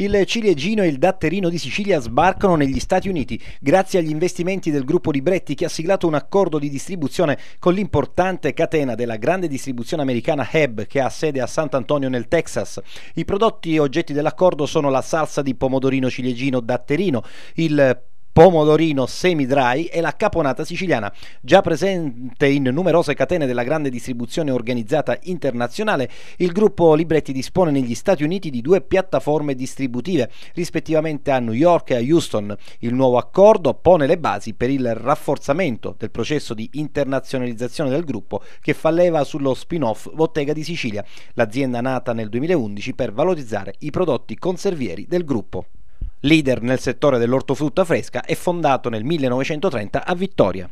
Il ciliegino e il datterino di Sicilia sbarcano negli Stati Uniti grazie agli investimenti del gruppo Libretti che ha siglato un accordo di distribuzione con l'importante catena della grande distribuzione americana Heb che ha sede a Sant'Antonio nel Texas. I prodotti e oggetti dell'accordo sono la salsa di pomodorino ciliegino datterino, il pomodorino semi-dry e la caponata siciliana, già presente in numerose catene della grande distribuzione organizzata internazionale. Il gruppo Libretti dispone negli Stati Uniti di due piattaforme distributive, rispettivamente a New York e a Houston. Il nuovo accordo pone le basi per il rafforzamento del processo di internazionalizzazione del gruppo che fa leva sullo spin-off Bottega di Sicilia, l'azienda nata nel 2011 per valorizzare i prodotti conservieri del gruppo leader nel settore dell'ortofrutta fresca, è fondato nel 1930 a Vittoria.